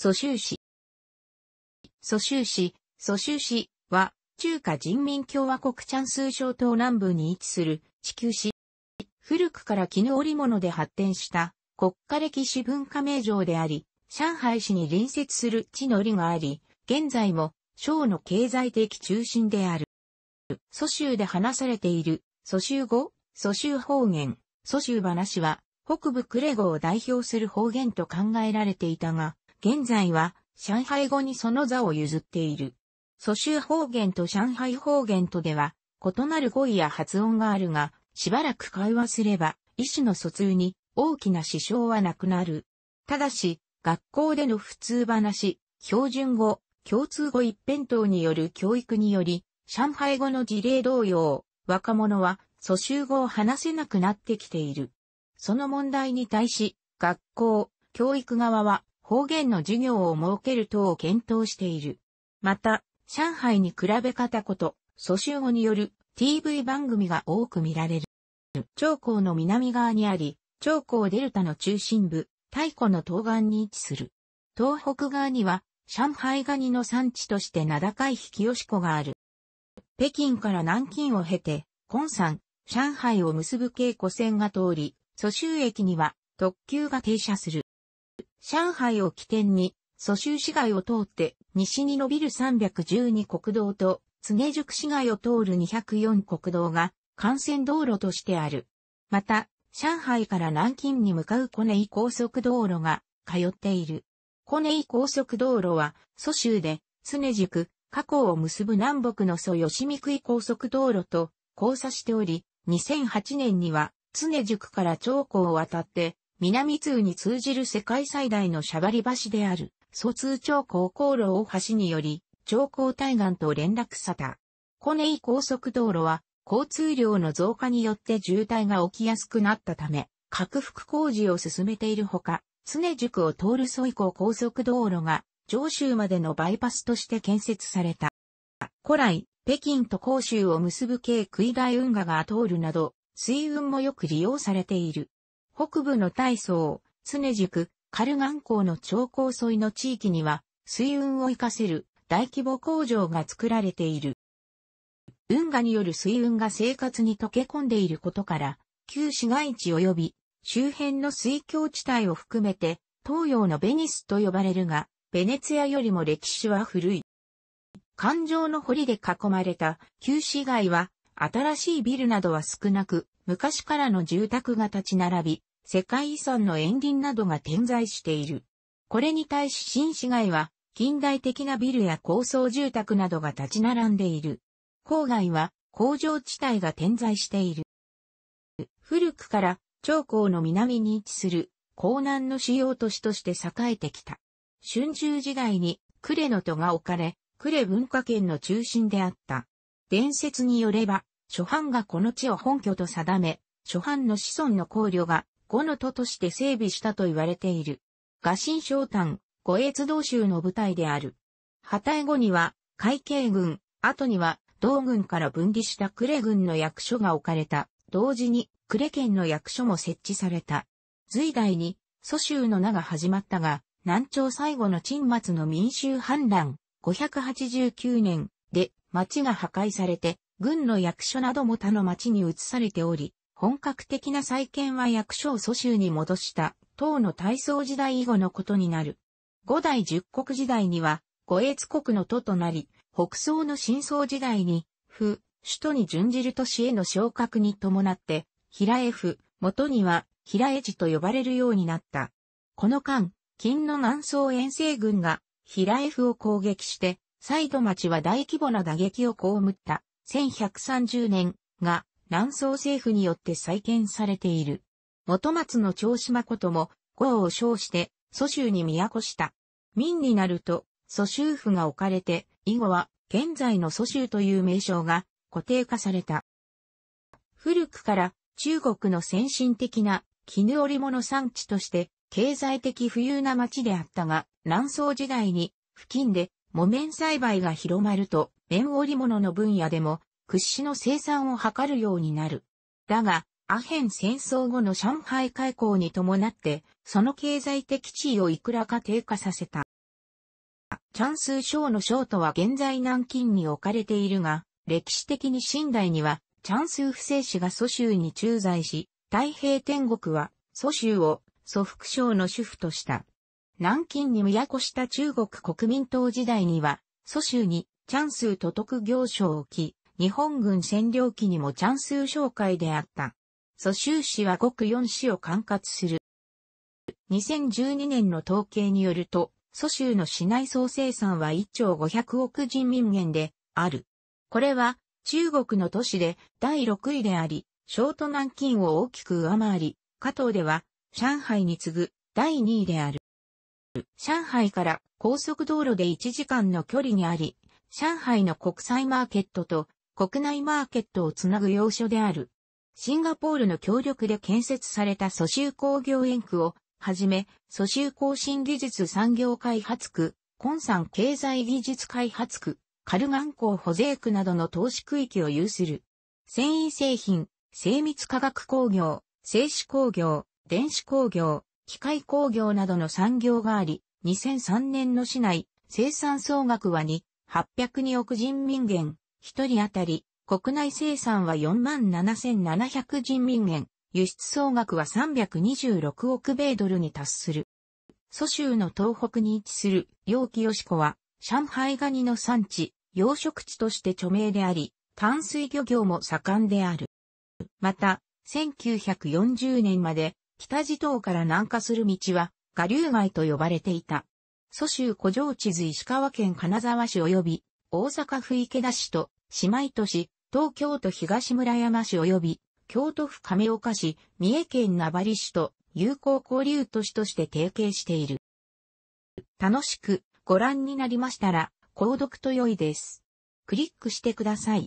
蘇州市。蘇州市、蘇州市は、中華人民共和国チャンスー省東南部に位置する地球市。古くから絹織物で発展した国家歴史文化名城であり、上海市に隣接する地の利があり、現在も省の経済的中心である。蘇州で話されている蘇州語、蘇州方言、蘇州話は北部クレゴを代表する方言と考えられていたが、現在は上海語にその座を譲っている。蘇州方言と上海方言とでは異なる語彙や発音があるが、しばらく会話すれば、意思の疎通に大きな支障はなくなる。ただし、学校での普通話、標準語、共通語一辺倒による教育により、上海語の事例同様、若者は蘇州語を話せなくなってきている。その問題に対し、学校、教育側は方言の授業を設ける等を検討している。また、上海に比べ方こと、蘇州語による TV 番組が多く見られる。長江の南側にあり、長江デルタの中心部、太古の東岸に位置する。東北側には、上海ガニの産地として名高い引き吉湖がある。北京から南京を経て、昆山、上海を結ぶ京古線が通り、蘇州駅には特急が停車する。上海を起点に、蘇州市街を通って西に伸びる312国道と常宿市街を通る204国道が幹線道路としてある。また、上海から南京に向かうコネイ高速道路が通っている。コネイ高速道路は蘇州で常宿、河口を結ぶ南北の蘇吉見区高速道路と交差しており、2008年には常宿から長江を渡って南通に通じる世界最大のシャバリ橋である、疎通町高航路大橋により、長江対岸と連絡さた。コネイ高速道路は、交通量の増加によって渋滞が起きやすくなったため、拡幅工事を進めているほか、常塾を通る蘇以降高速道路が、上州までのバイパスとして建設された。古来、北京と広州を結ぶ軽杭大運河が通るなど、水運もよく利用されている。北部の大層、常宿、カルガン港の長江沿いの地域には、水運を活かせる大規模工場が作られている。運河による水運が生活に溶け込んでいることから、旧市街地及び周辺の水郷地帯を含めて、東洋のベニスと呼ばれるが、ベネツィアよりも歴史は古い。環状の堀で囲まれた旧市街は、新しいビルなどは少なく、昔からの住宅が立ち並び、世界遺産の園林などが点在している。これに対し新市街は近代的なビルや高層住宅などが立ち並んでいる。郊外は工場地帯が点在している。古くから長江の南に位置する江南の主要都市として栄えてきた。春秋時代に呉の都が置かれ、呉文化圏の中心であった。伝説によれば、諸藩がこの地を本拠と定め、諸藩の子孫の考慮が五の都として整備したと言われている。合心昇丹、五越道州の部隊である。破隊後には、海警軍、後には、同軍から分離した呉軍の役所が置かれた。同時に、呉県の役所も設置された。隋代に、蘇州の名が始まったが、南朝最後の沈末の民衆反乱、589年で、町が破壊されて、軍の役所なども他の町に移されており、本格的な再建は役所を蘇州に戻した唐の大宗時代以後のことになる。五代十国時代には、五越国の都となり、北宋の新宋時代に、府、首都に準じる都市への昇格に伴って、平江府、元には平江寺と呼ばれるようになった。この間、金の南宋遠征軍が平江府を攻撃して、再度町は大規模な打撃を被った。1130年が南宋政府によって再建されている。元松の長島ことも、号を称して、蘇州に都した。民になると、蘇州府が置かれて、以後は、現在の蘇州という名称が固定化された。古くから中国の先進的な絹織物産地として経済的富裕な町であったが、南宋時代に付近で木綿栽培が広まると、綿織物の分野でも屈指の生産を図るようになる。だが、アヘン戦争後の上海開港に伴って、その経済的地位をいくらか低下させた。チャンスーの省都は現在南京に置かれているが、歴史的に清代には、チャンスー不正氏が蘇州に駐在し、太平天国は蘇州を蘇福省の主婦とした。南京に都した中国国民党時代には、蘇州にチャンスーと徳行省を置き、日本軍占領期にもチャンス紹介であった。蘇州市はごく4市を管轄する。2012年の統計によると、蘇州の市内総生産は1兆500億人民元である。これは中国の都市で第6位であり、ショート南京を大きく上回り、加藤では上海に次ぐ第2位である。上海から高速道路で1時間の距離にあり、上海の国際マーケットと国内マーケットをつなぐ要所である。シンガポールの協力で建設された蘇州工業園区をはじめ、蘇州更新技術産業開発区、昆山経済技術開発区、カルガン港保税区などの投資区域を有する。繊維製品、精密化学工業、製紙工業、電子工業、機械工業などの産業があり、2003年の市内、生産総額は2、802億人民元、一人当たり、国内生産は47,700人民元、輸出総額は326億米ドルに達する。蘇州の東北に位置する陽気ヨシ子は、上海ガニの産地、養殖地として著名であり、淡水漁業も盛んである。また、1940年まで、北地東から南下する道は、下流街と呼ばれていた。蘇州古城地図石川県金沢市及び大阪府池田市と姉妹都市、東京都東村山市及び京都府亀岡市、三重県名張市と友好交流都市として提携している。楽しくご覧になりましたら、購読と良いです。クリックしてください。